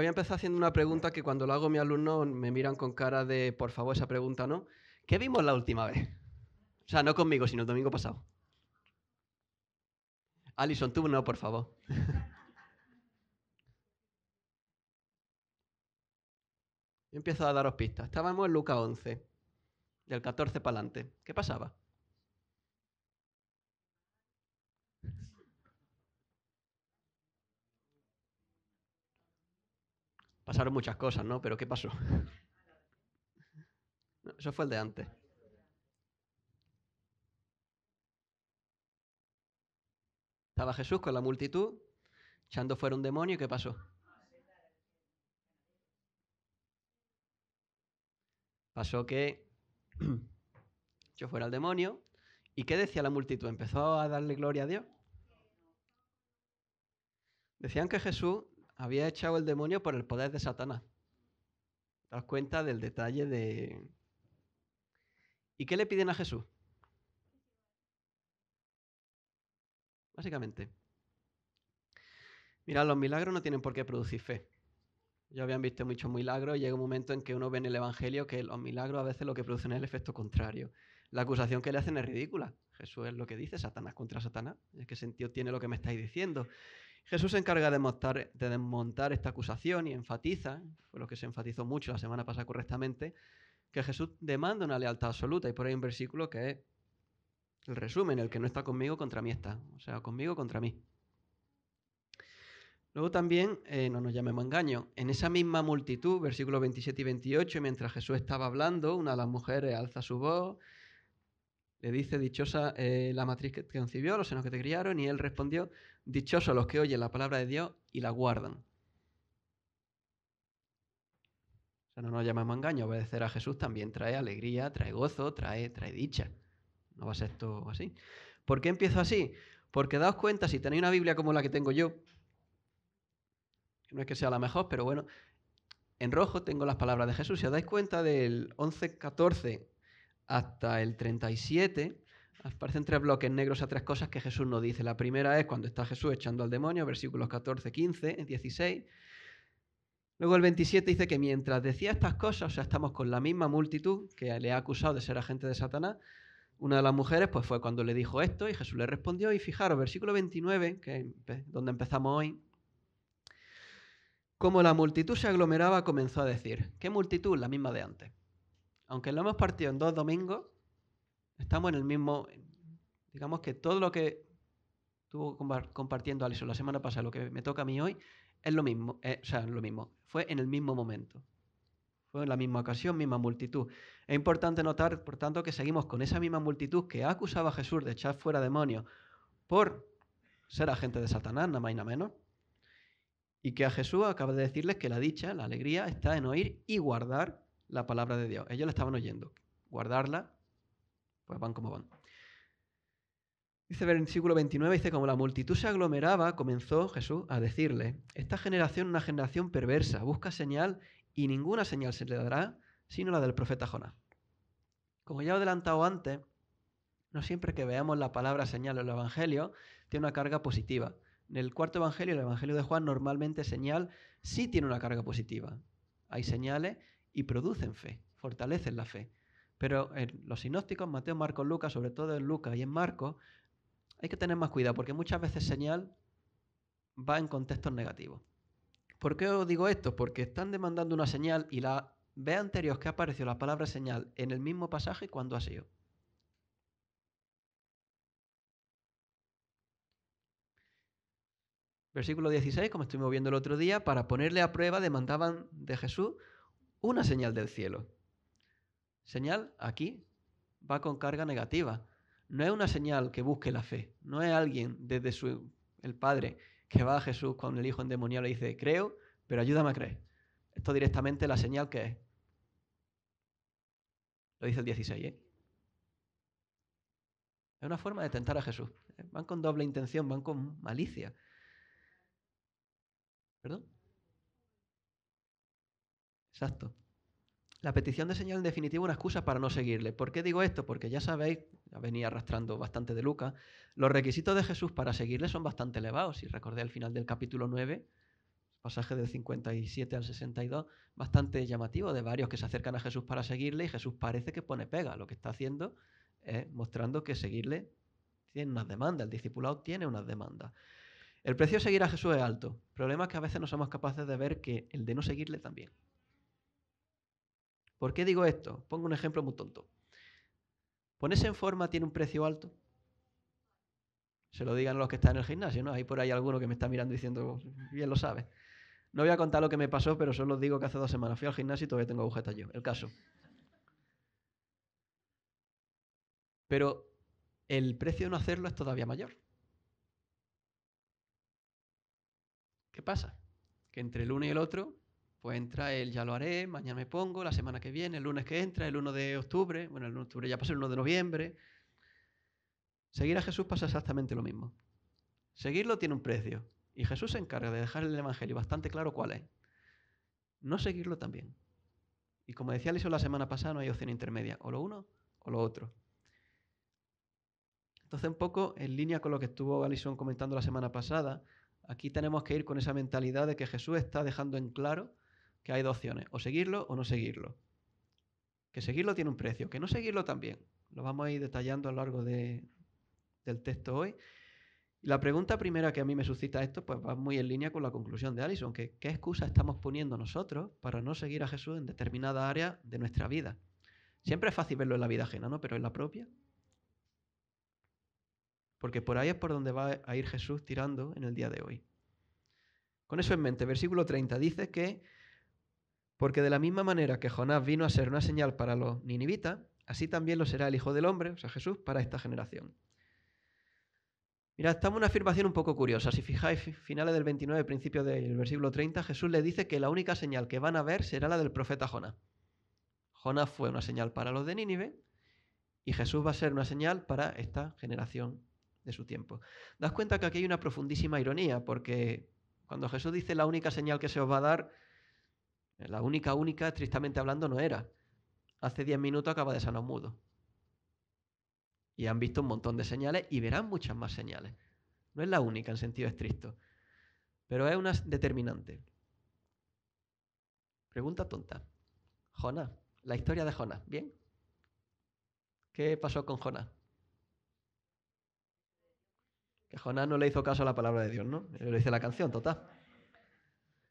había empezado haciendo una pregunta que cuando lo hago mi alumno me miran con cara de, por favor, esa pregunta no. ¿Qué vimos la última vez? O sea, no conmigo, sino el domingo pasado. Alison, tú no, por favor. Yo empiezo a daros pistas. Estábamos en Lucas 11, del 14 para adelante. ¿Qué pasaba? Pasaron muchas cosas, ¿no? Pero ¿qué pasó? Eso fue el de antes. Estaba Jesús con la multitud, echando fuera un demonio, ¿y qué pasó? Pasó que yo fuera el demonio, ¿y qué decía la multitud? ¿Empezó a darle gloria a Dios? Decían que Jesús había echado el demonio por el poder de Satanás. das cuenta del detalle de... ¿Y qué le piden a Jesús? Básicamente. Mirad, los milagros no tienen por qué producir fe. Ya habían visto muchos milagros y llega un momento en que uno ve en el Evangelio que los milagros a veces lo que producen es el efecto contrario. La acusación que le hacen es ridícula. Jesús es lo que dice, Satanás contra Satanás. ¿En qué sentido tiene lo que me estáis diciendo? Jesús se encarga de, desmontar esta acusación y enfatiza, fue lo que se enfatizó mucho la semana pasada correctamente, que Jesús demanda una lealtad absoluta. Y por ahí hay un versículo que es el resumen, el que no está conmigo, contra mí está. O sea, conmigo, contra mí. Luego también, eh, no nos llamemos engaño, en esa misma multitud, versículos 27 y 28, mientras Jesús estaba hablando, una de las mujeres alza su voz le dice, dichosa eh, la matriz que te concibió, los senos que te criaron, y él respondió, dichosos los que oyen la palabra de Dios y la guardan. O sea, no nos llamamos engaño, obedecer a Jesús también trae alegría, trae gozo, trae, trae dicha. No va a ser esto así. ¿Por qué empiezo así? Porque daos cuenta, si tenéis una Biblia como la que tengo yo, no es que sea la mejor, pero bueno, en rojo tengo las palabras de Jesús. Si os dais cuenta del 11, 14 hasta el 37 aparecen tres bloques negros a tres cosas que Jesús nos dice. La primera es cuando está Jesús echando al demonio, versículos 14, 15, 16. Luego el 27 dice que mientras decía estas cosas, o sea, estamos con la misma multitud que le ha acusado de ser agente de Satanás, una de las mujeres pues fue cuando le dijo esto y Jesús le respondió y fijaros, versículo 29, que es donde empezamos hoy, como la multitud se aglomeraba comenzó a decir, ¿qué multitud? La misma de antes aunque lo hemos partido en dos domingos, estamos en el mismo. Digamos que todo lo que estuvo compartiendo Alison la semana pasada, lo que me toca a mí hoy, es lo mismo. Eh, o sea, lo mismo. Fue en el mismo momento. Fue en la misma ocasión, misma multitud. Es importante notar, por tanto, que seguimos con esa misma multitud que acusaba a Jesús de echar fuera demonios por ser agente de Satanás, nada más y nada menos. Y que a Jesús acaba de decirles que la dicha, la alegría, está en oír y guardar la palabra de Dios. Ellos la estaban oyendo. Guardarla, pues van como van. Dice el versículo 29, dice, como la multitud se aglomeraba, comenzó Jesús a decirle, esta generación es una generación perversa, busca señal y ninguna señal se le dará sino la del profeta Jonás. Como ya he adelantado antes, no siempre que veamos la palabra señal en el Evangelio tiene una carga positiva. En el cuarto evangelio, el evangelio de Juan, normalmente señal sí tiene una carga positiva. Hay señales y producen fe, fortalecen la fe. Pero en los sinópticos, Mateo, Marcos, Lucas, sobre todo en Lucas y en Marcos, hay que tener más cuidado porque muchas veces señal va en contextos negativos. ¿Por qué os digo esto? Porque están demandando una señal y la ve anterior que apareció la palabra señal en el mismo pasaje cuando ha sido. Versículo 16, como estuvimos viendo el otro día, para ponerle a prueba demandaban de Jesús una señal del cielo. Señal aquí va con carga negativa. No es una señal que busque la fe. No es alguien desde su, el Padre que va a Jesús con el Hijo endemoniado y le dice, creo, pero ayúdame a creer. Esto directamente la señal que es. Lo dice el 16, ¿eh? Es una forma de tentar a Jesús. Eh, van con doble intención, van con malicia. ¿Perdón? Exacto. La petición de señal en definitiva una excusa para no seguirle. ¿Por qué digo esto? Porque ya sabéis, ya venía arrastrando bastante de Lucas, los requisitos de Jesús para seguirle son bastante elevados. Y recordé al final del capítulo 9, pasaje del 57 al 62, bastante llamativo de varios que se acercan a Jesús para seguirle y Jesús parece que pone pega. Lo que está haciendo es mostrando que seguirle tiene unas demandas, el discipulado tiene unas demandas. El precio de seguir a Jesús es alto. El problema es que a veces no somos capaces de ver que el de no seguirle también. ¿Por qué digo esto? Pongo un ejemplo muy tonto. ¿Ponerse en forma tiene un precio alto? Se lo digan los que están en el gimnasio, ¿no? Hay por ahí alguno que me está mirando diciendo, bien lo sabe. No voy a contar lo que me pasó, pero solo digo que hace dos semanas fui al gimnasio y todavía tengo agujetas yo. El caso. Pero el precio de no hacerlo es todavía mayor. ¿Qué pasa? Que entre el uno y el otro pues entra el ya lo haré, mañana me pongo, la semana que viene, el lunes que entra, el 1 de octubre, bueno, el 1 de octubre ya pasó el 1 de noviembre. Seguir a Jesús pasa exactamente lo mismo. Seguirlo tiene un precio y Jesús se encarga de dejar el Evangelio bastante claro cuál es. No seguirlo también. Y como decía Alison la semana pasada, no hay opción intermedia, o lo uno o lo otro. Entonces, un poco en línea con lo que estuvo Alison comentando la semana pasada, aquí tenemos que ir con esa mentalidad de que Jesús está dejando en claro que hay dos opciones, o seguirlo o no seguirlo. Que seguirlo tiene un precio, que no seguirlo también. Lo vamos a ir detallando a lo largo del texto hoy. Y la pregunta primera que a mí me suscita esto, pues va muy en línea con la conclusión de Alison, que qué excusa estamos poniendo nosotros para no seguir a Jesús en determinada área de nuestra vida. Siempre es fácil verlo en la vida ajena, ¿no? Pero en la propia. Porque por ahí es por donde va a ir Jesús tirando en el día de hoy. Con eso en mente, versículo 30 dice que porque de la misma manera que Jonás vino a ser una señal para los ninivitas, así también lo será el Hijo del Hombre, o sea, Jesús, para esta generación. Mira, estamos en una afirmación un poco curiosa. Si fijáis, finales del 29, principio del versículo 30, Jesús le dice que la única señal que van a ver será la del profeta Jonás. Jonás fue una señal para los de Nínive y Jesús va a ser una señal para esta generación de su tiempo. Das cuenta que aquí hay una profundísima ironía, porque cuando Jesús dice la única señal que se os va a dar, la única única, tristemente hablando, no era. Hace 10 minutos acaba de sanar mudo. Y han visto un montón de señales y verán muchas más señales. No es la única en sentido estricto, pero es una determinante. Pregunta tonta. Jonás, la historia de Jonás, ¿bien? ¿Qué pasó con Jonás? Que Jonás no le hizo caso a la palabra de Dios, ¿no? Le dice la canción, total.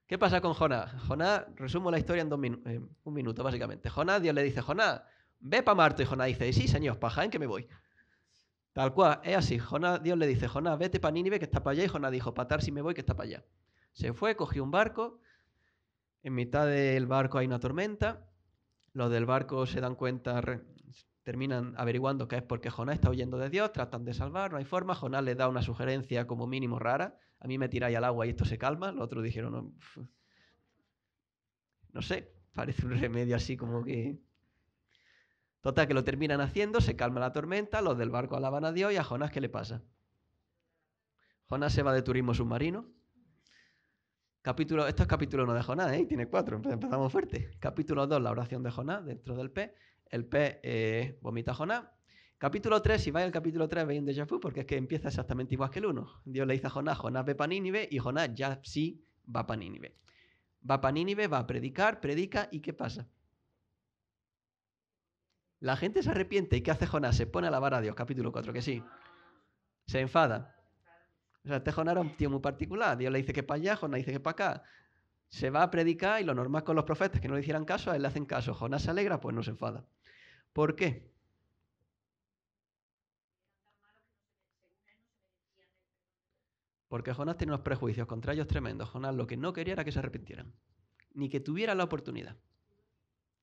¿Qué pasa con Jonás? Jonás, resumo la historia en, un minuto, básicamente. Jonás, Dios le dice, Jonás, ve para Marto. Y Jonás dice, sí, señor, paja, en que me voy. Tal cual, es así. Jonás, Dios le dice, Jonás, vete para Nínive, que está para allá. Y Jonás dijo, patar si me voy, que está para allá. Se fue, cogió un barco. En mitad del barco hay una tormenta. Los del barco se dan cuenta, terminan averiguando que es porque Jonás está huyendo de Dios, tratan de salvar, no hay forma. Jonás le da una sugerencia como mínimo rara a mí me tiráis al agua y esto se calma. Los otros dijeron, no, sé, parece un remedio así como que... Total, que lo terminan haciendo, se calma la tormenta, los del barco alaban a Dios y a Jonás, ¿qué le pasa? Jonás se va de turismo submarino. Capítulo, esto es capítulo 1 de Jonás, ¿eh? tiene 4, empezamos fuerte. Capítulo 2, la oración de Jonás dentro del pez. El pez eh, vomita a Jonás, Capítulo 3, si vais al capítulo 3, veis un déjà vu, porque es que empieza exactamente igual que el 1. Dios le dice a Jonás, Jonás ve para Nínive, y Jonás ya sí va para Nínive. Va para Nínive, va a predicar, predica, ¿y qué pasa? La gente se arrepiente, ¿y qué hace Jonás? Se pone a alabar a Dios, capítulo 4, que sí. Se enfada. O sea, este Jonás era un tío muy particular. Dios le dice que para allá, Jonás dice que para acá. Se va a predicar y lo normal con los profetas que no le hicieran caso, a él le hacen caso. Jonás se alegra, pues no se enfada. ¿Por qué? Porque Jonás tiene unos prejuicios contra ellos tremendos. Jonás lo que no quería era que se arrepintieran, ni que tuvieran la oportunidad.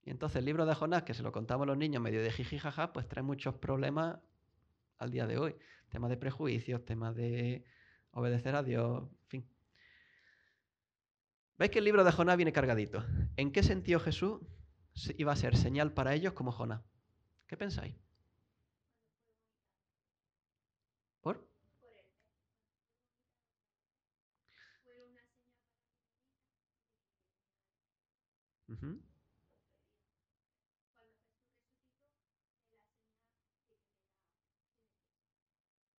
Y entonces el libro de Jonás, que se lo contamos los niños medio de jiji pues trae muchos problemas al día de hoy. Temas de prejuicios, temas de obedecer a Dios, en fin. ¿Veis que el libro de Jonás viene cargadito? ¿En qué sentido Jesús iba a ser señal para ellos como Jonás? ¿Qué pensáis?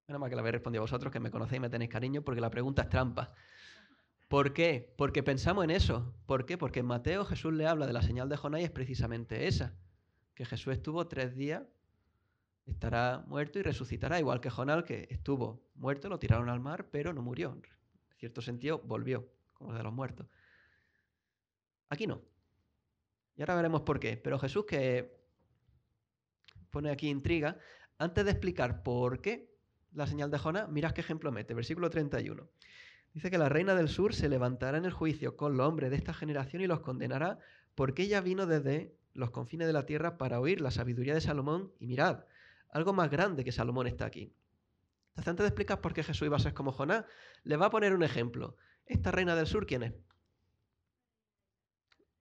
Menos mal que la habéis respondido a vosotros, que me conocéis y me tenéis cariño, porque la pregunta es trampa. ¿Por qué? Porque pensamos en eso. ¿Por qué? Porque en Mateo Jesús le habla de la señal de Jonás y es precisamente esa. Que Jesús estuvo tres días, estará muerto y resucitará, igual que Jonás, que estuvo muerto, lo tiraron al mar, pero no murió. En cierto sentido, volvió, como de los muertos. Aquí no. Y ahora veremos por qué. Pero Jesús, que pone aquí intriga, antes de explicar por qué, la señal de Jonás, mirad qué ejemplo mete, versículo 31. Dice que la reina del sur se levantará en el juicio con los hombres de esta generación y los condenará, porque ella vino desde los confines de la tierra para oír la sabiduría de Salomón y mirad, algo más grande que Salomón está aquí. Entonces, antes de explicar por qué Jesús iba a ser como Jonás, le va a poner un ejemplo. ¿Esta reina del sur quién es?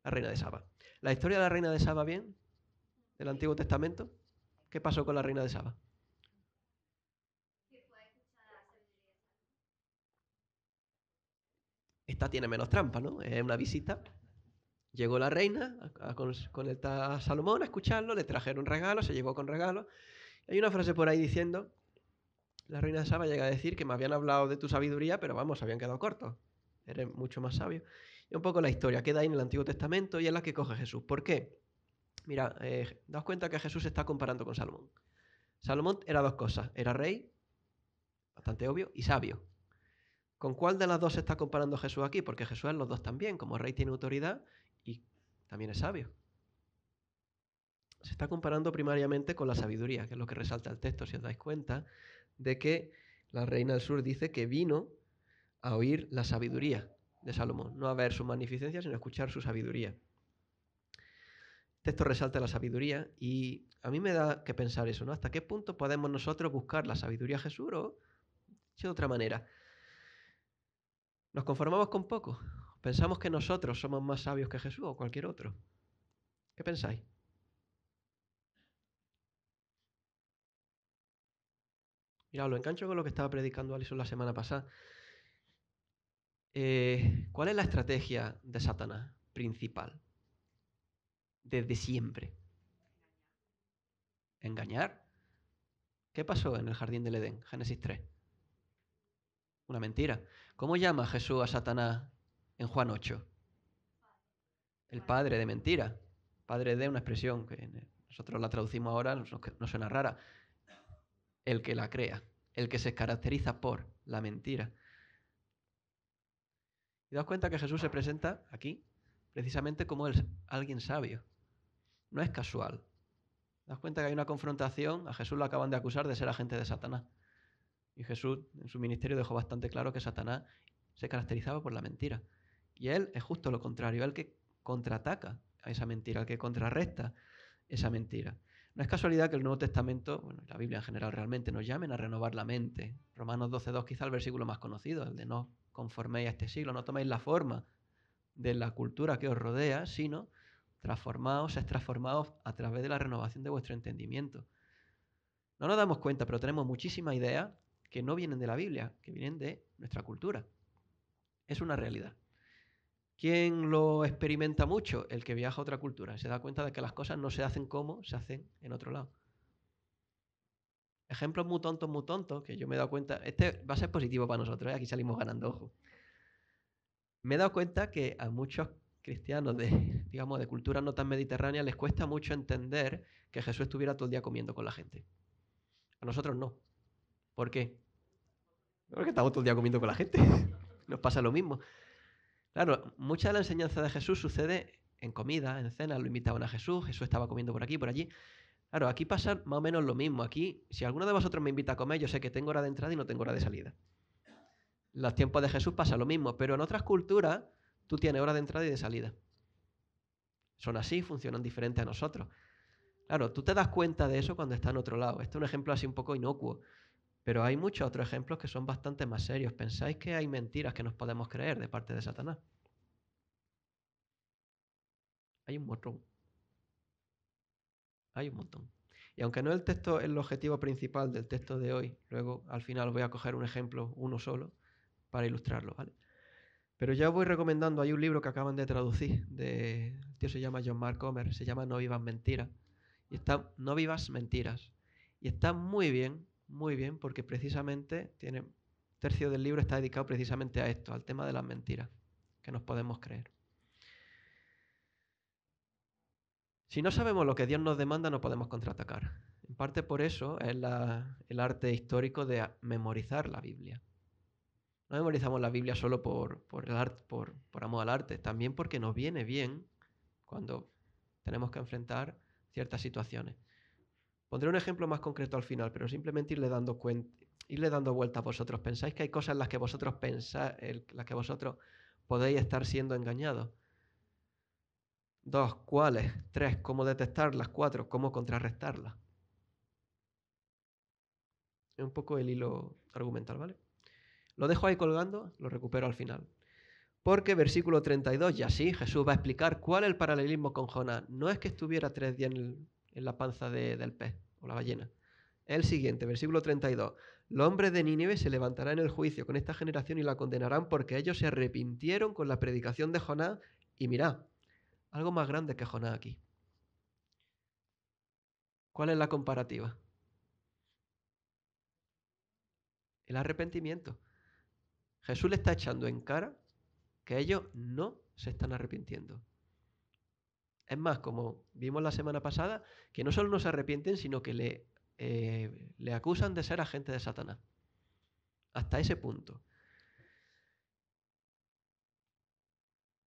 La reina de Saba. ¿La historia de la reina de Saba bien? ¿Del Antiguo Testamento? ¿Qué pasó con la reina de Saba? esta tiene menos trampa, ¿no? Es una visita. Llegó la reina con, el Salomón a escucharlo, le trajeron un regalo, se llegó con regalo. Hay una frase por ahí diciendo, la reina de Saba llega a decir que me habían hablado de tu sabiduría, pero vamos, habían quedado cortos. Eres mucho más sabio. Y un poco la historia, queda ahí en el Antiguo Testamento y es la que coge Jesús. ¿Por qué? Mira, eh, daos cuenta que Jesús se está comparando con Salomón. Salomón era dos cosas, era rey, bastante obvio, y sabio. ¿Con cuál de las dos se está comparando Jesús aquí? Porque Jesús es los dos también, como rey tiene autoridad y también es sabio. Se está comparando primariamente con la sabiduría, que es lo que resalta el texto, si os dais cuenta, de que la reina del sur dice que vino a oír la sabiduría de Salomón, no a ver su magnificencia, sino a escuchar su sabiduría. El texto resalta la sabiduría y a mí me da que pensar eso, ¿no? ¿Hasta qué punto podemos nosotros buscar la sabiduría de Jesús o de otra manera? Nos conformamos con poco. Pensamos que nosotros somos más sabios que Jesús o cualquier otro. ¿Qué pensáis? Mira, lo engancho con lo que estaba predicando Alison la semana pasada. Eh, ¿Cuál es la estrategia de Satanás principal? Desde siempre. Engañar. ¿Qué pasó en el jardín del Edén? Génesis 3. Una mentira. ¿Cómo llama Jesús a Satanás en Juan 8? El padre de mentira. Padre de una expresión que nosotros la traducimos ahora, no suena rara. El que la crea, el que se caracteriza por la mentira. Y das cuenta que Jesús se presenta aquí precisamente como alguien sabio. No es casual. Das cuenta que hay una confrontación, a Jesús lo acaban de acusar de ser agente de Satanás. Y Jesús en su ministerio dejó bastante claro que Satanás se caracterizaba por la mentira. Y él es justo lo contrario, el que contraataca a esa mentira, el que contrarresta esa mentira. No es casualidad que el Nuevo Testamento, bueno, la Biblia en general realmente nos llamen a renovar la mente. Romanos 12.2 quizá el versículo más conocido, el de no conforméis a este siglo, no toméis la forma de la cultura que os rodea, sino transformaos, es transformados a través de la renovación de vuestro entendimiento. No nos damos cuenta, pero tenemos muchísima idea que no vienen de la Biblia, que vienen de nuestra cultura. Es una realidad. ¿Quién lo experimenta mucho? El que viaja a otra cultura. Se da cuenta de que las cosas no se hacen como se hacen en otro lado. Ejemplos muy tontos, muy tontos, que yo me he dado cuenta. Este va a ser positivo para nosotros, ¿eh? aquí salimos ganando, ojo. Me he dado cuenta que a muchos cristianos de, digamos, de culturas no tan mediterráneas les cuesta mucho entender que Jesús estuviera todo el día comiendo con la gente. A nosotros no. ¿Por qué? Porque estamos todo el día comiendo con la gente. Nos pasa lo mismo. Claro, mucha de la enseñanza de Jesús sucede en comida, en cena. Lo invitaban a Jesús, Jesús estaba comiendo por aquí, por allí. Claro, aquí pasa más o menos lo mismo. Aquí, si alguno de vosotros me invita a comer, yo sé que tengo hora de entrada y no tengo hora de salida. Los tiempos de Jesús pasa lo mismo, pero en otras culturas tú tienes hora de entrada y de salida. Son así, funcionan diferente a nosotros. Claro, tú te das cuenta de eso cuando estás en otro lado. Este es un ejemplo así un poco inocuo. Pero hay muchos otros ejemplos que son bastante más serios. ¿Pensáis que hay mentiras que nos podemos creer de parte de Satanás? Hay un montón. Hay un montón. Y aunque no el texto es el objetivo principal del texto de hoy, luego al final voy a coger un ejemplo, uno solo, para ilustrarlo, ¿vale? Pero ya os voy recomendando, hay un libro que acaban de traducir, de, el tío se llama John Mark Comer, se llama No vivas mentiras. Y está, no vivas mentiras. Y está muy bien muy bien, porque precisamente tiene tercio del libro está dedicado precisamente a esto, al tema de las mentiras que nos podemos creer. Si no sabemos lo que Dios nos demanda, no podemos contraatacar. En parte por eso es el arte histórico de memorizar la Biblia. No memorizamos la Biblia solo por, el por amor al arte, también porque nos viene bien cuando tenemos que enfrentar ciertas situaciones. Pondré un ejemplo más concreto al final, pero simplemente irle dando vueltas dando vuelta a vosotros. ¿Pensáis que hay cosas en las que vosotros pensáis, las que vosotros podéis estar siendo engañados? Dos, ¿cuáles? Tres, ¿cómo detectarlas? Cuatro, ¿cómo contrarrestarlas? Es un poco el hilo argumental, ¿vale? Lo dejo ahí colgando, lo recupero al final. Porque versículo 32, y así Jesús va a explicar cuál es el paralelismo con Jonás. No es que estuviera tres días en el en la panza del pez o la ballena. El siguiente, versículo 32. Los hombres de Nínive se levantarán en el juicio con esta generación y la condenarán porque ellos se arrepintieron con la predicación de Jonás. Y mirad, algo más grande que Jonás aquí. ¿Cuál es la comparativa? El arrepentimiento. Jesús le está echando en cara que ellos no se están arrepintiendo. Es más, como vimos la semana pasada, que no solo no se arrepienten, sino que le, eh, le acusan de ser agente de Satanás. Hasta ese punto.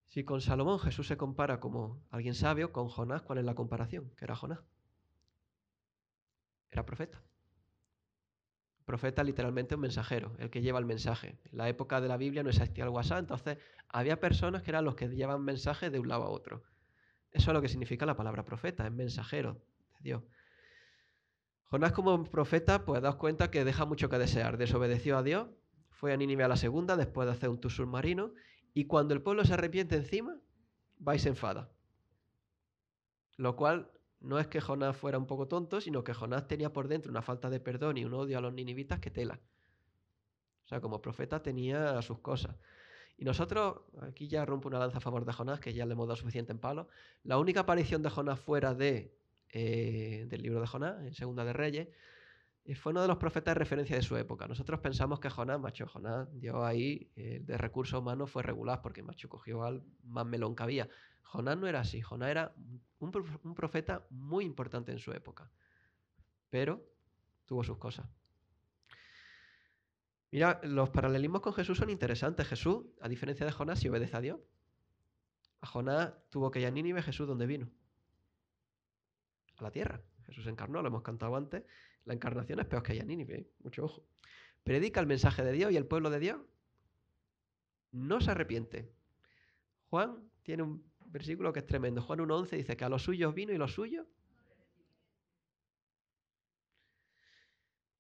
Si con Salomón Jesús se compara como alguien sabio, con Jonás, ¿cuál es la comparación? Que era Jonás. Era profeta. Profeta literalmente un mensajero, el que lleva el mensaje. En la época de la Biblia no existía el WhatsApp, entonces había personas que eran los que llevaban mensajes de un lado a otro. Eso es lo que significa la palabra profeta, es mensajero de Dios. Jonás como profeta, pues daos cuenta que deja mucho que desear. Desobedeció a Dios, fue a Nínive a la segunda después de hacer un tour submarino, y cuando el pueblo se arrepiente encima, vais y se enfada. Lo cual no es que Jonás fuera un poco tonto, sino que Jonás tenía por dentro una falta de perdón y un odio a los ninivitas que tela. O sea, como profeta tenía sus cosas. Y nosotros, aquí ya rompo una lanza a favor de Jonás, que ya le hemos dado suficiente en palo. La única aparición de Jonás fuera de, eh, del libro de Jonás, en Segunda de Reyes, eh, fue uno de los profetas de referencia de su época. Nosotros pensamos que Jonás, macho, Jonás, dio ahí de recursos humanos fue regular, porque macho cogió al más melón que había. Jonás no era así, Jonás era un profeta muy importante en su época, pero tuvo sus cosas. Mira, los paralelismos con Jesús son interesantes. Jesús, a diferencia de Jonás, si obedece a Dios. A Jonás tuvo que ir a Nínive, Jesús, ¿dónde vino? A la tierra. Jesús encarnó, lo hemos cantado antes. La encarnación es peor que a Nínive, ¿eh? mucho ojo. Predica el mensaje de Dios y el pueblo de Dios no se arrepiente. Juan tiene un versículo que es tremendo. Juan 1.11 dice que a los suyos vino y los suyos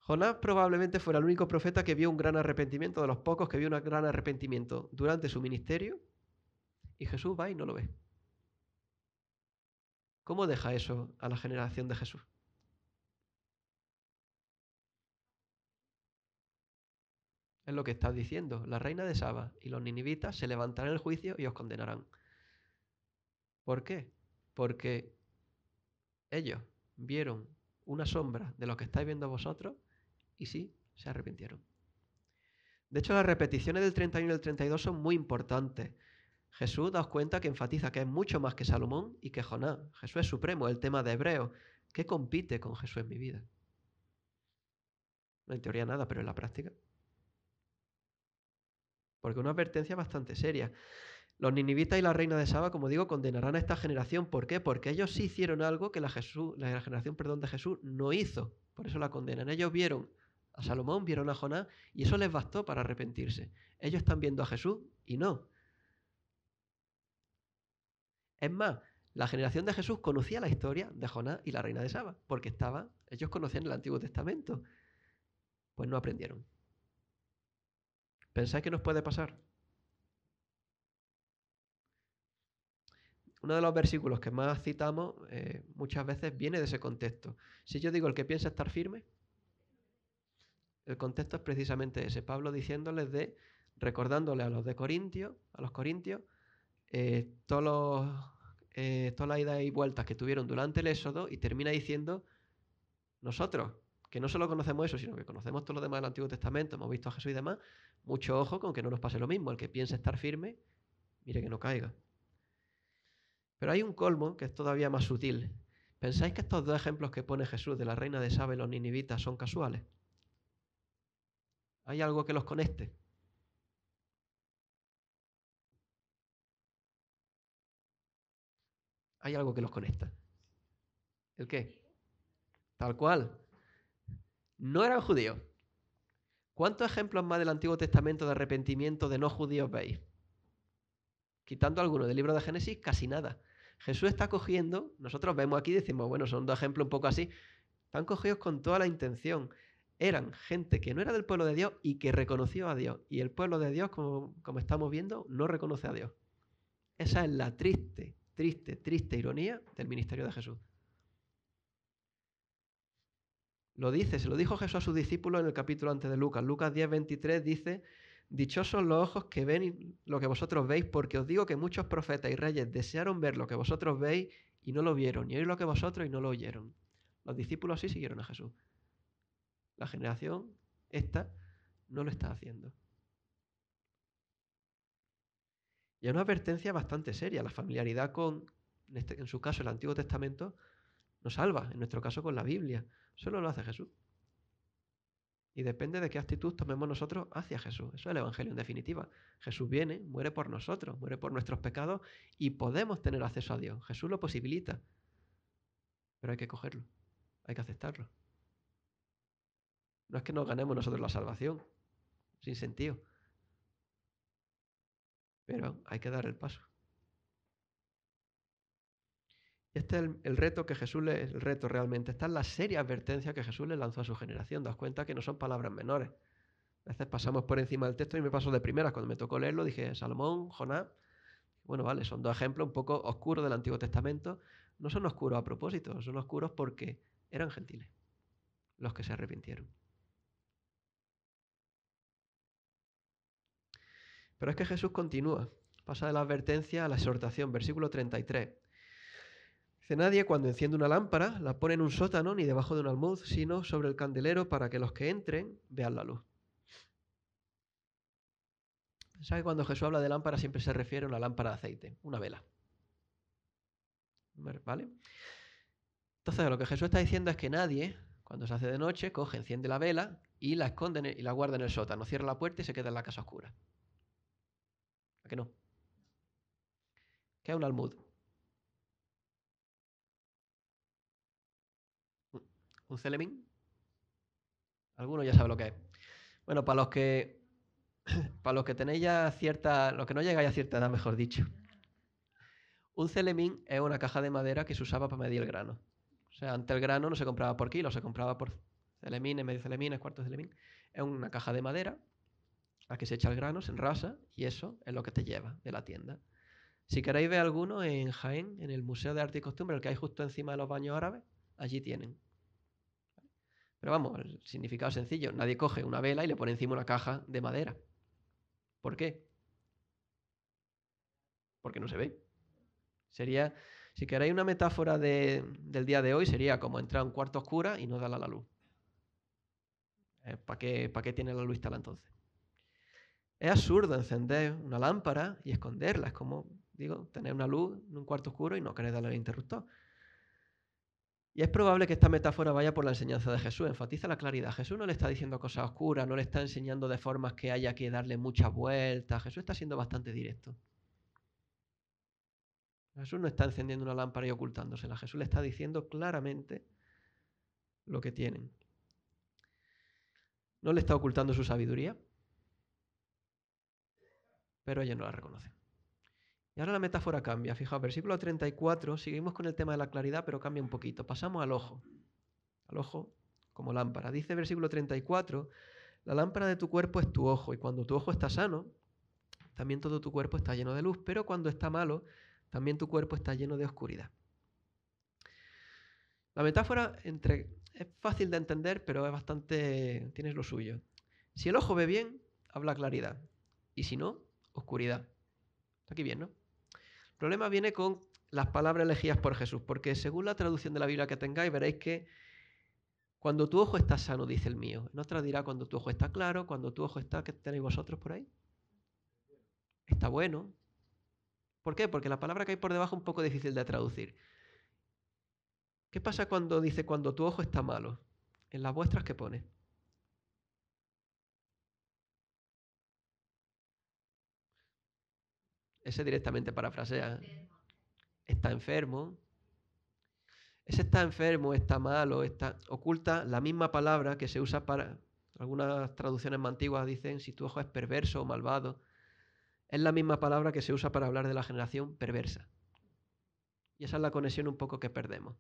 Jonás probablemente fuera el único profeta que vio un gran arrepentimiento, de los pocos que vio un gran arrepentimiento durante su ministerio, y Jesús va y no lo ve. ¿Cómo deja eso a la generación de Jesús? Es lo que está diciendo. La reina de Saba y los ninivitas se levantarán en el juicio y os condenarán. ¿Por qué? Porque ellos vieron una sombra de lo que estáis viendo vosotros y sí, se arrepintieron. De hecho, las repeticiones del 31 y del 32 son muy importantes. Jesús, daos cuenta que enfatiza que es mucho más que Salomón y que Jonás. Jesús es supremo, el tema de Hebreo. ¿Qué compite con Jesús en mi vida? No en teoría nada, pero en la práctica. Porque una advertencia bastante seria. Los ninivitas y la reina de Saba, como digo, condenarán a esta generación. ¿Por qué? Porque ellos sí hicieron algo que la, la generación perdón, de Jesús no hizo. Por eso la condenan. Ellos vieron a Salomón vieron a Jonás y eso les bastó para arrepentirse. Ellos están viendo a Jesús y no. Es más, la generación de Jesús conocía la historia de Jonás y la reina de Saba, porque estaba, ellos conocían el Antiguo Testamento. Pues no aprendieron. ¿Pensáis que nos puede pasar? Uno de los versículos que más citamos eh, muchas veces viene de ese contexto. Si yo digo el que piensa estar firme, el contexto es precisamente ese. Pablo diciéndoles de, recordándole a los de Corintio, a los corintios, eh, todos eh, todas las idas y vueltas que tuvieron durante el Éxodo y termina diciendo, nosotros, que no solo conocemos eso, sino que conocemos todo lo demás del Antiguo Testamento, hemos visto a Jesús y demás, mucho ojo con que no nos pase lo mismo. El que piense estar firme, mire que no caiga. Pero hay un colmo que es todavía más sutil. ¿Pensáis que estos dos ejemplos que pone Jesús de la reina de Saba y los ninivitas son casuales? Hay algo que los conecte. Hay algo que los conecta. ¿El qué? Tal cual. No eran judíos. ¿Cuántos ejemplos más del Antiguo Testamento de arrepentimiento de no judíos veis? Quitando algunos del libro de Génesis, casi nada. Jesús está cogiendo, nosotros vemos aquí y decimos, bueno, son dos ejemplos un poco así, están cogidos con toda la intención eran gente que no era del pueblo de Dios y que reconoció a Dios. Y el pueblo de Dios, como, estamos viendo, no reconoce a Dios. Esa es la triste, triste, triste ironía del ministerio de Jesús. Lo dice, se lo dijo Jesús a sus discípulos en el capítulo antes de Lucas. Lucas 10, 23 dice, Dichosos los ojos que ven lo que vosotros veis, porque os digo que muchos profetas y reyes desearon ver lo que vosotros veis y no lo vieron, y oír lo que vosotros y no lo oyeron. Los discípulos sí siguieron a Jesús. La generación esta no lo está haciendo. Y es una advertencia bastante seria. La familiaridad con, este, en, su caso, el Antiguo Testamento, nos salva, en nuestro caso con la Biblia. Solo lo hace Jesús. Y depende de qué actitud tomemos nosotros hacia Jesús. Eso es el Evangelio en definitiva. Jesús viene, muere por nosotros, muere por nuestros pecados y podemos tener acceso a Dios. Jesús lo posibilita. Pero hay que cogerlo, hay que aceptarlo. No es que nos ganemos nosotros la salvación, sin sentido. Pero hay que dar el paso. este es el, reto que Jesús le, el reto realmente, está en la seria advertencia que Jesús le lanzó a su generación. Das cuenta que no son palabras menores. A veces pasamos por encima del texto y me paso de primeras. Cuando me tocó leerlo dije, Salomón, Jonás. Bueno, vale, son dos ejemplos un poco oscuros del Antiguo Testamento. No son oscuros a propósito, son oscuros porque eran gentiles los que se arrepintieron. Pero es que Jesús continúa, pasa de la advertencia a la exhortación, versículo 33. Dice, nadie cuando enciende una lámpara la pone en un sótano ni debajo de un almud, sino sobre el candelero para que los que entren vean la luz. ¿Sabes que cuando Jesús habla de lámpara siempre se refiere a una lámpara de aceite, una vela? ¿Vale? Entonces lo que Jesús está diciendo es que nadie, cuando se hace de noche, coge, enciende la vela y la esconde y la guarda en el sótano, cierra la puerta y se queda en la casa oscura que no? ¿Qué es un almud? ¿Un celemín? Algunos ya sabe lo que es. Bueno, para los que para los que tenéis ya cierta, los que no llegáis a cierta edad, mejor dicho. Un celemín es una caja de madera que se usaba para medir el grano. O sea, antes el grano no se compraba por kilo, se compraba por celemines, medio celemines, cuarto celemín. Es una caja de madera a que se echa el grano, se enrasa y eso es lo que te lleva de la tienda. Si queréis ver alguno en Jaén, en el Museo de Arte y Costumbre, el que hay justo encima de los baños árabes, allí tienen. Pero vamos, el significado sencillo. Nadie coge una vela y le pone encima una caja de madera. ¿Por qué? Porque no se ve. Sería, si queréis una metáfora del día de hoy, sería como entrar a un cuarto oscuro y no darle a la luz. Eh, ¿Para qué, ¿Para qué tiene la luz tal entonces? Es absurdo encender una lámpara y esconderla. Es como, digo, tener una luz en un cuarto oscuro y no querer darle al interruptor. Y es probable que esta metáfora vaya por la enseñanza de Jesús. Enfatiza la claridad. Jesús no le está diciendo cosas oscuras, no le está enseñando de formas que haya que darle muchas vueltas. Jesús está siendo bastante directo. Jesús no está encendiendo una lámpara y ocultándosela. Jesús le está diciendo claramente lo que tienen. No le está ocultando su sabiduría pero ella no la reconoce. Y ahora la metáfora cambia. Fijaos, versículo 34, seguimos con el tema de la claridad, pero cambia un poquito. Pasamos al ojo. Al ojo como lámpara. Dice versículo 34, la lámpara de tu cuerpo es tu ojo, y cuando tu ojo está sano, también todo tu cuerpo está lleno de luz, pero cuando está malo, también tu cuerpo está lleno de oscuridad. La metáfora entre, es fácil de entender, pero es bastante. tienes lo suyo. Si el ojo ve bien, habla claridad. Y si no, oscuridad. Está aquí bien, ¿no? El problema viene con las palabras elegidas por Jesús, porque según la traducción de la Biblia que tengáis, veréis que cuando tu ojo está sano, dice el mío. ¿No traducirá dirá cuando tu ojo está claro, cuando tu ojo está, ¿qué tenéis vosotros por ahí? Está bueno. ¿Por qué? Porque la palabra que hay por debajo es un poco difícil de traducir. ¿Qué pasa cuando dice cuando tu ojo está malo? En las vuestras, ¿qué pone? Ese directamente parafrasea. Está enfermo. Ese está enfermo, está malo, está oculta la misma palabra que se usa para algunas traducciones más antiguas dicen si tu ojo es perverso o malvado. Es la misma palabra que se usa para hablar de la generación perversa. Y esa es la conexión un poco que perdemos.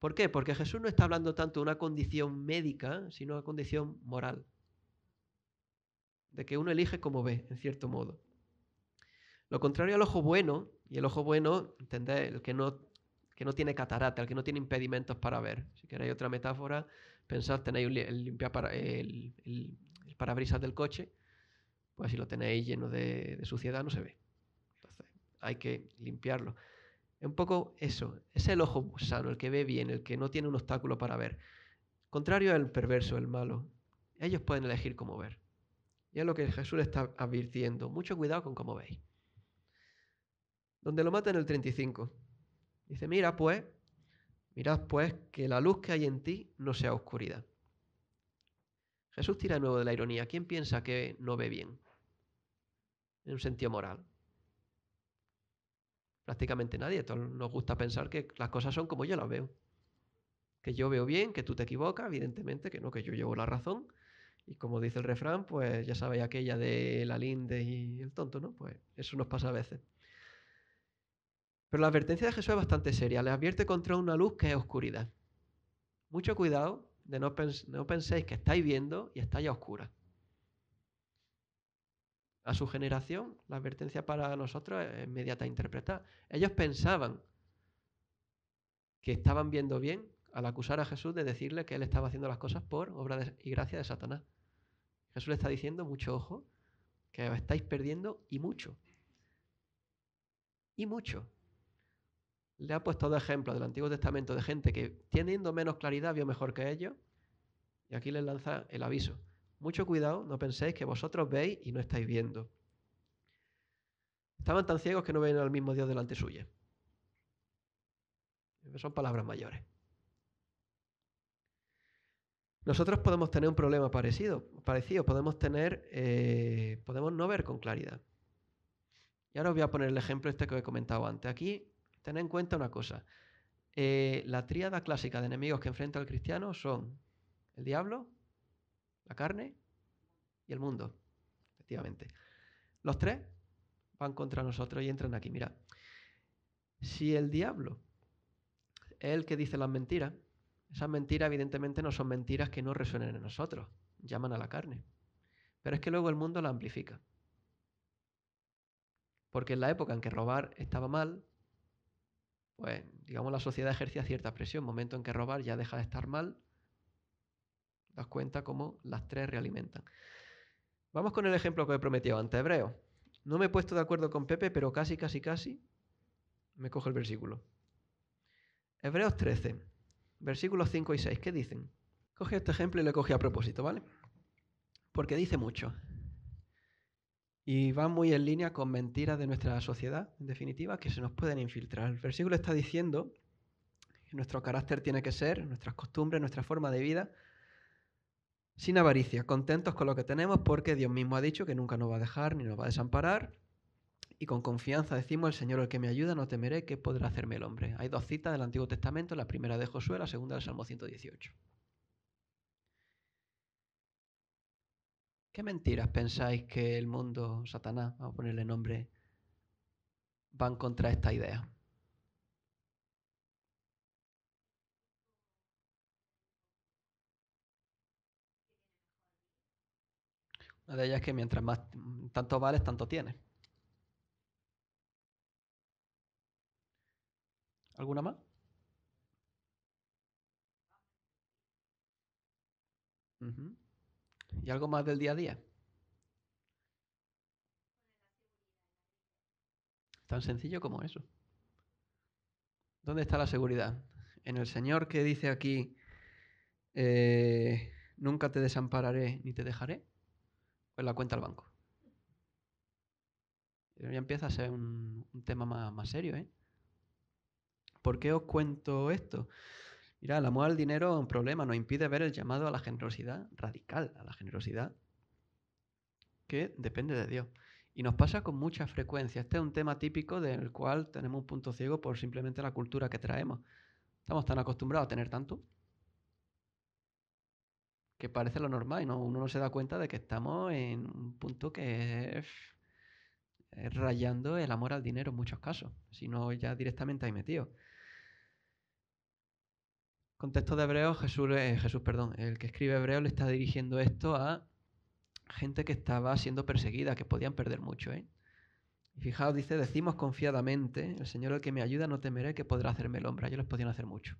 ¿Por qué? Porque Jesús no está hablando tanto de una condición médica, sino de una condición moral. De que uno elige como ve, en cierto modo. Lo contrario al ojo bueno, y el ojo bueno, entender El que no, que no tiene catarata, el que no tiene impedimentos para ver. Si queréis otra metáfora, pensad, tenéis el, para, el, parabrisas del coche, pues si lo tenéis lleno de, suciedad no se ve. Entonces hay que limpiarlo. Es un poco eso, es el ojo sano, el que ve bien, el que no tiene un obstáculo para ver. Contrario al perverso, el malo, ellos pueden elegir cómo ver. Y es lo que Jesús está advirtiendo. Mucho cuidado con cómo veis donde lo mata en el 35. Dice, mira pues, mirad pues que la luz que hay en ti no sea oscuridad. Jesús tira de nuevo de la ironía. ¿Quién piensa que no ve bien? En un sentido moral. Prácticamente nadie. Todos nos gusta pensar que las cosas son como yo las veo. Que yo veo bien, que tú te equivocas, evidentemente, que no, que yo llevo la razón. Y como dice el refrán, pues ya sabéis aquella de la linde y el tonto, ¿no? Pues eso nos pasa a veces. Pero la advertencia de Jesús es bastante seria. Le advierte contra una luz que es oscuridad. Mucho cuidado de no, penséis que estáis viendo y estáis a oscura. A su generación, la advertencia para nosotros es inmediata a interpretar. Ellos pensaban que estaban viendo bien al acusar a Jesús de decirle que él estaba haciendo las cosas por obra y gracia de Satanás. Jesús le está diciendo, mucho ojo, que estáis perdiendo y mucho. Y mucho le ha puesto dos ejemplo del Antiguo Testamento de gente que teniendo menos claridad vio mejor que ellos, y aquí les lanza el aviso. Mucho cuidado, no penséis que vosotros veis y no estáis viendo. Estaban tan ciegos que no veían al mismo Dios delante suya. Son palabras mayores. Nosotros podemos tener un problema parecido, parecido. podemos tener, eh, podemos no ver con claridad. Y ahora os voy a poner el ejemplo este que os he comentado antes. Aquí Ten en cuenta una cosa. Eh, la tríada clásica de enemigos que enfrenta el cristiano son el diablo, la carne y el mundo, efectivamente. Los tres van contra nosotros y entran aquí. Mira, si el diablo es el que dice las mentiras, esas mentiras evidentemente no son mentiras que no resuenen en nosotros, llaman a la carne. Pero es que luego el mundo la amplifica. Porque en la época en que robar estaba mal, pues digamos la sociedad ejercía cierta presión, momento en que robar ya deja de estar mal, das cuenta cómo las tres realimentan. Vamos con el ejemplo que he prometido antes, hebreo. No me he puesto de acuerdo con Pepe, pero casi, casi, casi me coge el versículo. Hebreos 13, versículos 5 y 6, ¿qué dicen? Coge este ejemplo y lo cogí a propósito, ¿vale? Porque dice mucho. Y va muy en línea con mentiras de nuestra sociedad, en definitiva, que se nos pueden infiltrar. El versículo está diciendo que nuestro carácter tiene que ser, nuestras costumbres, nuestra forma de vida, sin avaricia, contentos con lo que tenemos, porque Dios mismo ha dicho que nunca nos va a dejar ni nos va a desamparar. Y con confianza decimos, el Señor el que me ayuda, no temeré, ¿qué podrá hacerme el hombre? Hay dos citas del Antiguo Testamento, la primera de Josué, la segunda del Salmo 118. ¿Qué mentiras pensáis que el mundo, Satanás, vamos a ponerle nombre, van contra esta idea? Una de ellas es que mientras más tanto vales, tanto tiene. ¿Alguna más? ¿Y algo más del día a día? Tan sencillo como eso. ¿Dónde está la seguridad? En el Señor que dice aquí, eh, nunca te desampararé ni te dejaré, pues la cuenta al banco. Ya empieza a ser un, tema más, serio. ¿eh? ¿Por qué os cuento esto? Mira, el amor al dinero es un problema, nos impide ver el llamado a la generosidad radical, a la generosidad que depende de Dios. Y nos pasa con mucha frecuencia. Este es un tema típico del cual tenemos un punto ciego por simplemente la cultura que traemos. Estamos tan acostumbrados a tener tanto que parece lo normal no, uno no se da cuenta de que estamos en un punto que es, es rayando el amor al dinero en muchos casos, sino ya directamente ahí metido contexto de Hebreos, Jesús, eh, Jesús, perdón, el que escribe Hebreo le está dirigiendo esto a gente que estaba siendo perseguida, que podían perder mucho. ¿eh? Y fijaos, dice, decimos confiadamente, el Señor el que me ayuda no temeré que podrá hacerme el hombre, ellos les podían hacer mucho.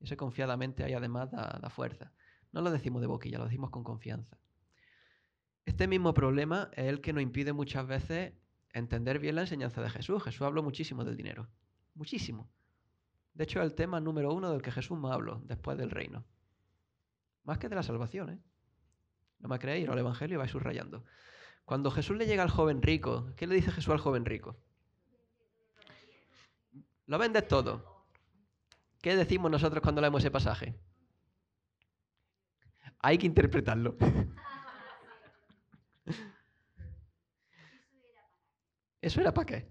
Ese confiadamente ahí además la da fuerza. No lo decimos de boquilla, lo decimos con confianza. Este mismo problema es el que nos impide muchas veces entender bien la enseñanza de Jesús. Jesús habló muchísimo del dinero, muchísimo. De hecho, es el tema número uno del que Jesús me habló después del reino. Más que de la salvación, ¿eh? No me creéis, ir al Evangelio y vais subrayando. Cuando Jesús le llega al joven rico, ¿qué le dice Jesús al joven rico? Lo vendes todo. ¿Qué decimos nosotros cuando leemos ese pasaje? Hay que interpretarlo. ¿Eso era para qué?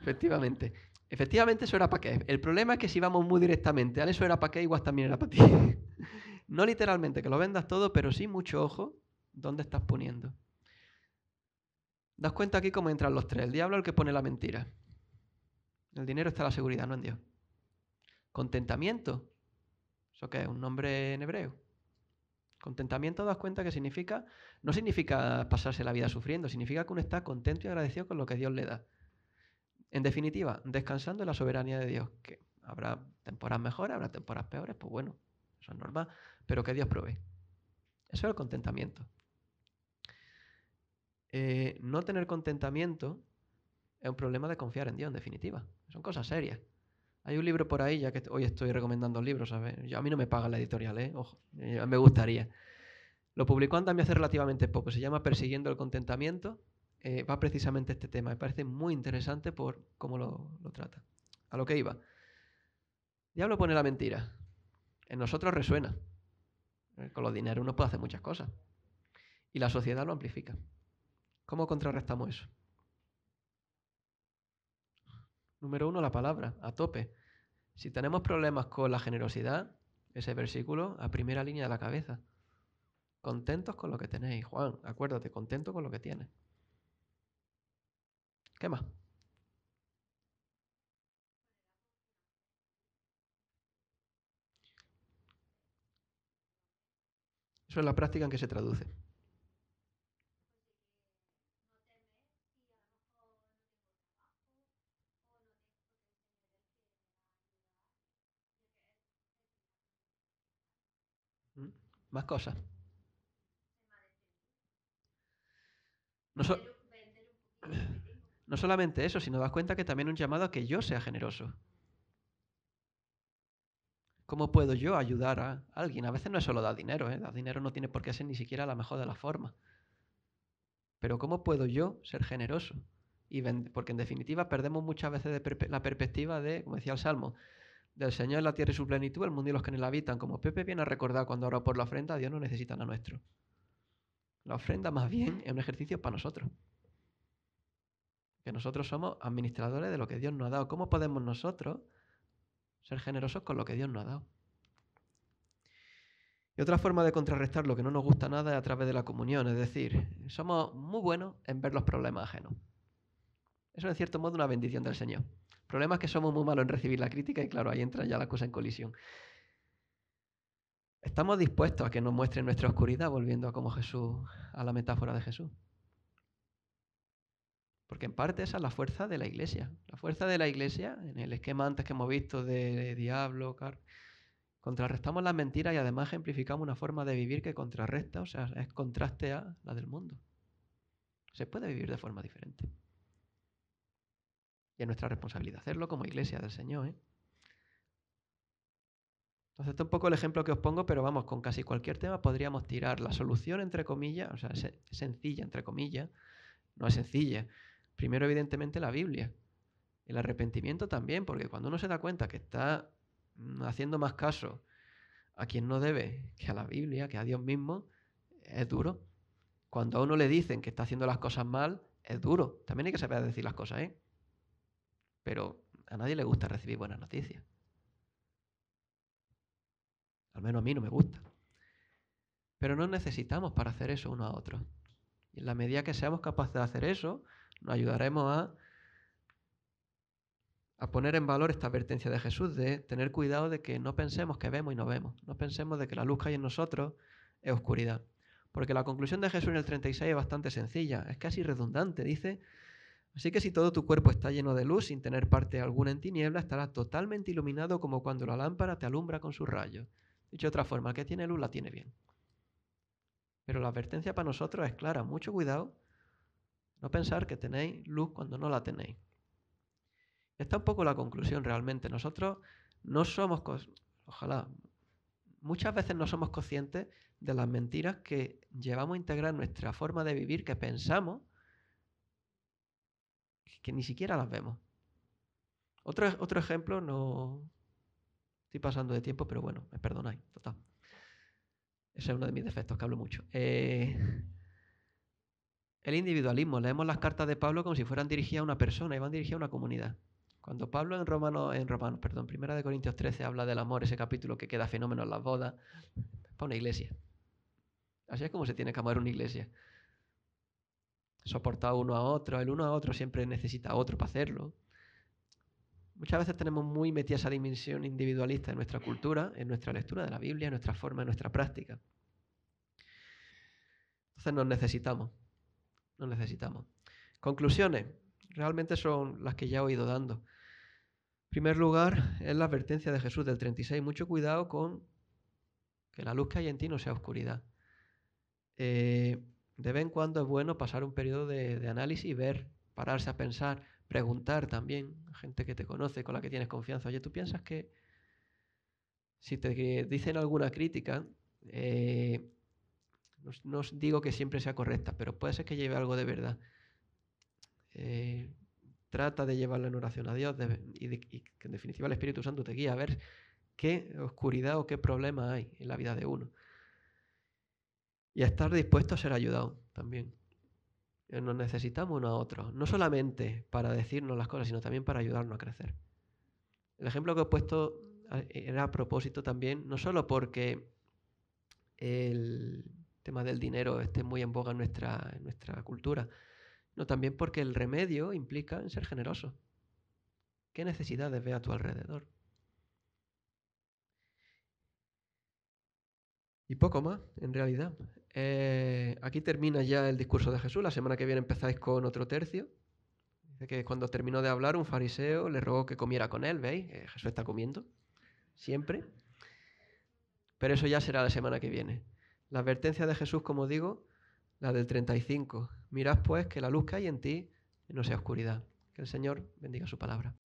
Efectivamente. Efectivamente, eso era para qué. El problema es que si vamos muy directamente al eso era para qué, igual también era para ti. no literalmente que lo vendas todo, pero sí mucho ojo dónde estás poniendo. Das cuenta aquí cómo entran los tres. El diablo es el que pone la mentira. El dinero está en la seguridad, no en Dios. Contentamiento. ¿Eso qué es? ¿Un nombre en hebreo? Contentamiento, das cuenta que significa, no significa pasarse la vida sufriendo, significa que uno está contento y agradecido con lo que Dios le da. En definitiva, descansando en la soberanía de Dios, que habrá temporadas mejores, habrá temporadas peores, pues bueno, eso es normal, pero que Dios provee. Eso es el contentamiento. Eh, no tener contentamiento es un problema de confiar en Dios, en definitiva. Son cosas serias. Hay un libro por ahí, ya que hoy estoy recomendando libros, ¿sabes? a mí no me paga la editorial, ¿eh? ¿eh? me gustaría. Lo publicó Andami hace relativamente poco, se llama Persiguiendo el Contentamiento eh, va precisamente este tema. Me parece muy interesante por cómo lo, lo trata. A lo que iba. Diablo pone la mentira. En nosotros resuena. Eh, con los dineros uno puede hacer muchas cosas. Y la sociedad lo amplifica. ¿Cómo contrarrestamos eso? Número uno, la palabra, a tope. Si tenemos problemas con la generosidad, ese versículo a primera línea de la cabeza. Contentos con lo que tenéis, Juan, acuérdate, contento con lo que tienes. ¿Qué más? Eso es la práctica en que se traduce. Mm, más cosas. No solamente eso, sino das cuenta que también un llamado a que yo sea generoso. ¿Cómo puedo yo ayudar a alguien? A veces no es solo dar dinero, ¿eh? dar dinero no tiene por qué ser ni siquiera la mejor de las formas. Pero ¿cómo puedo yo ser generoso? Y porque en definitiva perdemos muchas veces la perspectiva de, como decía el Salmo, del Señor la tierra y su plenitud, el mundo y los que en él habitan. Como Pepe viene a recordar cuando ahora por la ofrenda, Dios no necesita a nuestro. La ofrenda más bien es un ejercicio para nosotros que nosotros somos administradores de lo que Dios nos ha dado. ¿Cómo podemos nosotros ser generosos con lo que Dios nos ha dado? Y otra forma de contrarrestar lo que no nos gusta nada es a través de la comunión, es decir, somos muy buenos en ver los problemas ajenos. Eso en cierto modo una bendición del Señor. Problemas que somos muy malos en recibir la crítica y claro, ahí entra ya la cosa en colisión. Estamos dispuestos a que nos muestren nuestra oscuridad, volviendo a como Jesús, a la metáfora de Jesús. Porque en parte esa es la fuerza de la iglesia. La fuerza de la iglesia, en el esquema antes que hemos visto de diablo, car contrarrestamos las mentiras y además ejemplificamos una forma de vivir que contrarresta, o sea, es contraste a la del mundo. Se puede vivir de forma diferente. Y es nuestra responsabilidad hacerlo como iglesia del Señor. ¿eh? Entonces, este es un poco el ejemplo que os pongo, pero vamos, con casi cualquier tema podríamos tirar la solución, entre comillas, o sea, es sencilla, entre comillas, no es sencilla, Primero, evidentemente, la Biblia. El arrepentimiento también, porque cuando uno se da cuenta que está mm, haciendo más caso a quien no debe que a la Biblia, que a Dios mismo, es duro. Cuando a uno le dicen que está haciendo las cosas mal, es duro. También hay que saber decir las cosas, ¿eh? Pero a nadie le gusta recibir buenas noticias. Al menos a mí no me gusta. Pero no necesitamos para hacer eso uno a otro. Y en la medida que seamos capaces de hacer eso, nos ayudaremos a, poner en valor esta advertencia de Jesús de tener cuidado de que no pensemos que vemos y no vemos, no pensemos de que la luz que hay en nosotros es oscuridad. Porque la conclusión de Jesús en el 36 es bastante sencilla, es casi redundante, dice, así que si todo tu cuerpo está lleno de luz sin tener parte alguna en tiniebla, estarás totalmente iluminado como cuando la lámpara te alumbra con sus rayos. Dicho de otra forma, el que tiene luz la tiene bien. Pero la advertencia para nosotros es clara, mucho cuidado no pensar que tenéis luz cuando no la tenéis. es un poco la conclusión realmente. Nosotros no somos, ojalá, muchas veces no somos conscientes de las mentiras que llevamos a integrar nuestra forma de vivir, que pensamos que ni siquiera las vemos. Otro, otro ejemplo, no estoy pasando de tiempo, pero bueno, me perdonáis, total. Ese es uno de mis defectos, que hablo mucho. Eh, el individualismo. Leemos las cartas de Pablo como si fueran dirigidas a una persona y van dirigidas a una comunidad. Cuando Pablo en Romanos, en Romanos, perdón, Primera de Corintios 13 habla del amor, ese capítulo que queda fenómeno en las bodas, es para una iglesia. Así es como se tiene que amar una iglesia. Soportar uno a otro, el uno a otro siempre necesita otro para hacerlo. Muchas veces tenemos muy metida esa dimensión individualista en nuestra cultura, en nuestra lectura de la Biblia, en nuestra forma, en nuestra práctica. Entonces nos necesitamos no necesitamos. Conclusiones, realmente son las que ya he ido dando. En primer lugar, es la advertencia de Jesús del 36, mucho cuidado con que la luz que hay en ti no sea oscuridad. Eh, de vez en cuando es bueno pasar un periodo de, análisis y ver, pararse a pensar, preguntar también a gente que te conoce, con la que tienes confianza. Oye, ¿tú piensas que si te dicen alguna crítica, eh, no, os digo que siempre sea correcta, pero puede ser que lleve algo de verdad. Eh, trata de llevarla en oración a Dios y, que en definitiva el Espíritu Santo te guíe a ver qué oscuridad o qué problema hay en la vida de uno. Y a estar dispuesto a ser ayudado también. Eh, nos necesitamos uno a otro, no solamente para decirnos las cosas, sino también para ayudarnos a crecer. El ejemplo que he puesto eh, era a propósito también, no solo porque el, tema del dinero esté muy en boga en nuestra, en nuestra cultura, no también porque el remedio implica en ser generoso. ¿Qué necesidades ve a tu alrededor? Y poco más, en realidad. Eh, aquí termina ya el discurso de Jesús. La semana que viene empezáis con otro tercio. que cuando terminó de hablar, un fariseo le rogó que comiera con él. ¿Veis? Eh, Jesús está comiendo. Siempre. Pero eso ya será la semana que viene. La advertencia de Jesús, como digo, la del 35. Mirad pues que la luz que hay en ti no sea oscuridad. Que el Señor bendiga su palabra.